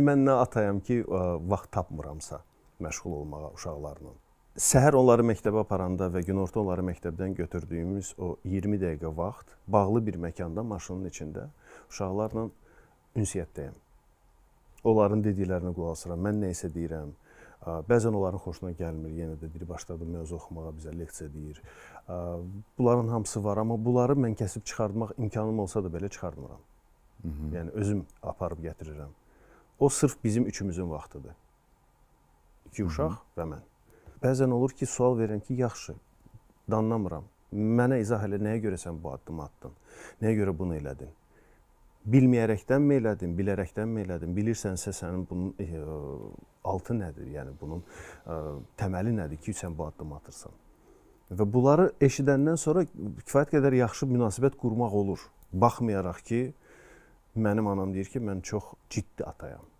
Mən nə atayam ki, vaxt tapmıramsa məşğul olmağa uşaqlarla. Səhər onları məktəbə aparanda və günorta onları məktəbdən götürdüyümüz o 20 dəqiqə vaxt bağlı bir məkanda maşının içində uşaqlarla ünsiyyətdəyəm. Onların dediklərinə qulaq asıram, mən nə isə deyirəm. Bəzən onların xoşuna gəlmir, yenə də diri başladı mövzu oxumağa, bizə leksiya deyir. Bunların hamısı var, amma bunları mən kəsib çıxartmaq imkanım olsa da belə çıxartmıram. Yəni özüm aparıb gətirirəm. O sırf bizim üçümüzün vaxtıdır. İki uşaq və mən. Bəzən olur ki, sual verirəm ki, yaxşı, danlamıram. Mənə izah elə, nəyə görə sən bu addımı atdın? Nəyə görə bunu elədin? Bilməyərəkdənmi elədin, bilərəkdənmi elədin? Bilirsənsə sənin bunun e, e, altı nədir? Yəni bunun e, təməli nədir ki, sən bu addımı atırsan? Və bunları eşidəndən sonra kifayət qədər yaxşı münasibət qurmaq olur. Baxmayaraq ki, Mənim anam deyir ki, mən çox ciddi atayam.